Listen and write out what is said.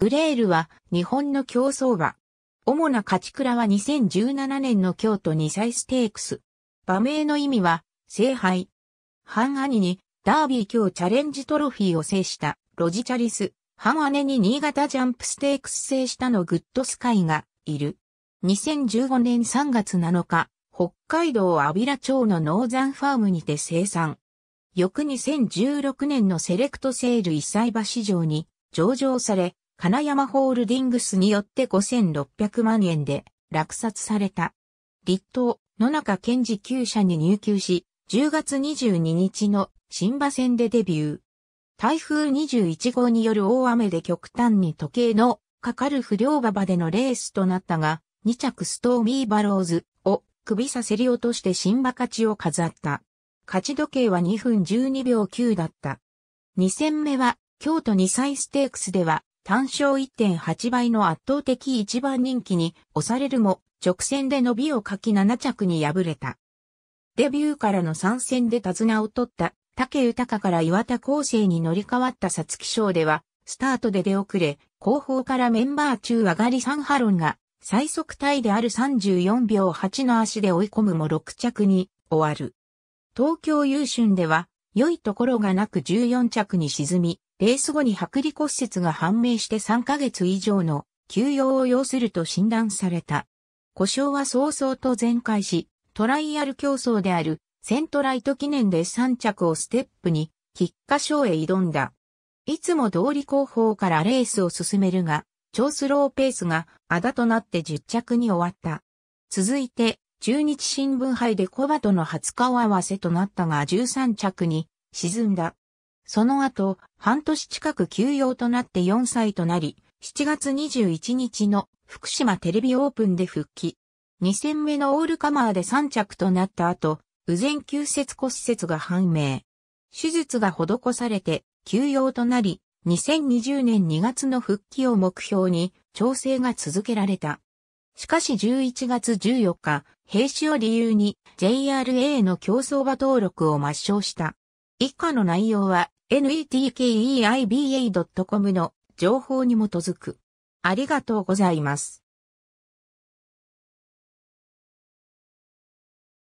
グレールは日本の競争馬。主な勝ち倉は2017年の京都2歳ステークス。馬名の意味は、聖杯。半兄にダービー今チャレンジトロフィーを制したロジチャリス。半姉に新潟ジャンプステークス制したのグッドスカイがいる。2015年3月7日、北海道ビラ町のノーザンファームにて生産。翌2016年のセレクトセール一歳馬市場に上場され、金山ホールディングスによって5600万円で落札された。立東、野中健治旧社に入居し、10月22日の新馬戦でデビュー。台風21号による大雨で極端に時計のかかる不良馬場でのレースとなったが、2着ストーミーバローズを首させり落として新馬勝ちを飾った。勝ち時計は2分12秒9だった。2戦目は京都2歳ステークスでは単勝1.8倍の圧倒的一番人気に押されるも直線で伸びをかき7着に敗れた。デビューからの参戦で手綱を取った竹豊から岩田厚生に乗り換わった皐月賞では、スタートで出遅れ、後方からメンバー中上がりサンハロンが、最速タイである34秒8の足で追い込むも6着に終わる。東京優春では、良いところがなく14着に沈み、レース後に剥離骨折が判明して3ヶ月以上の休養を要すると診断された。故障は早々と全開し、トライアル競争であるセントライト記念で3着をステップに、菊花賞へ挑んだ。いつも通り後方からレースを進めるが、超スローペースがあだとなって10着に終わった。続いて、中日新聞杯でコバとの初顔合わせとなったが13着に沈んだ。その後、半年近く休養となって4歳となり、7月21日の福島テレビオープンで復帰。2戦目のオールカマーで3着となった後、右前急節骨折が判明。手術が施されて休養となり、2020年2月の復帰を目標に調整が続けられた。しかし11月14日、兵士を理由に JRA の競争馬登録を抹消した。以下の内容は netkeiba.com の情報に基づく。ありがとうございます。